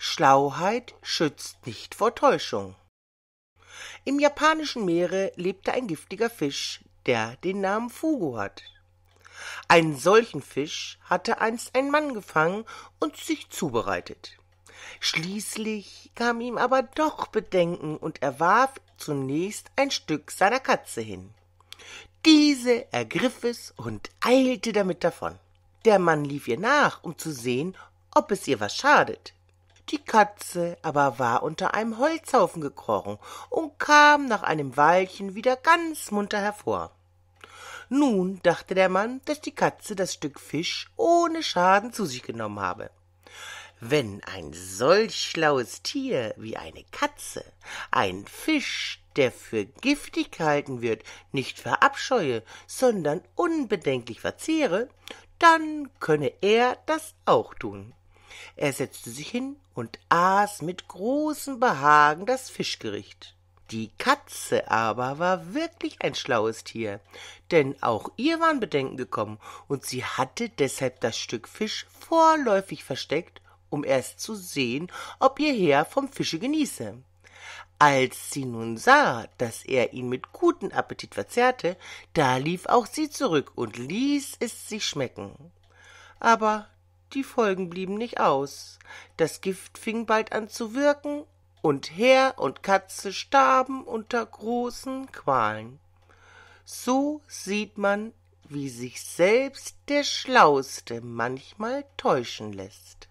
Schlauheit schützt nicht vor Täuschung. Im japanischen Meere lebte ein giftiger Fisch, der den Namen Fugo hat. Einen solchen Fisch hatte einst ein Mann gefangen und sich zubereitet. Schließlich kam ihm aber doch Bedenken und er warf zunächst ein Stück seiner Katze hin. Diese ergriff es und eilte damit davon. Der Mann lief ihr nach, um zu sehen, ob es ihr was schadet. Die Katze aber war unter einem Holzhaufen gekrochen und kam nach einem Weilchen wieder ganz munter hervor. Nun dachte der Mann, dass die Katze das Stück Fisch ohne Schaden zu sich genommen habe. Wenn ein solch schlaues Tier wie eine Katze einen Fisch, der für giftig gehalten wird, nicht verabscheue, sondern unbedenklich verzehre, dann könne er das auch tun. Er setzte sich hin und aß mit großem Behagen das Fischgericht. Die Katze aber war wirklich ein schlaues Tier, denn auch ihr waren Bedenken gekommen, und sie hatte deshalb das Stück Fisch vorläufig versteckt, um erst zu sehen, ob ihr Herr vom Fische genieße. Als sie nun sah, daß er ihn mit gutem Appetit verzehrte, da lief auch sie zurück und ließ es sich schmecken. Aber die Folgen blieben nicht aus. Das Gift fing bald an zu wirken, und Herr und Katze starben unter großen Qualen. So sieht man, wie sich selbst der Schlauste manchmal täuschen lässt.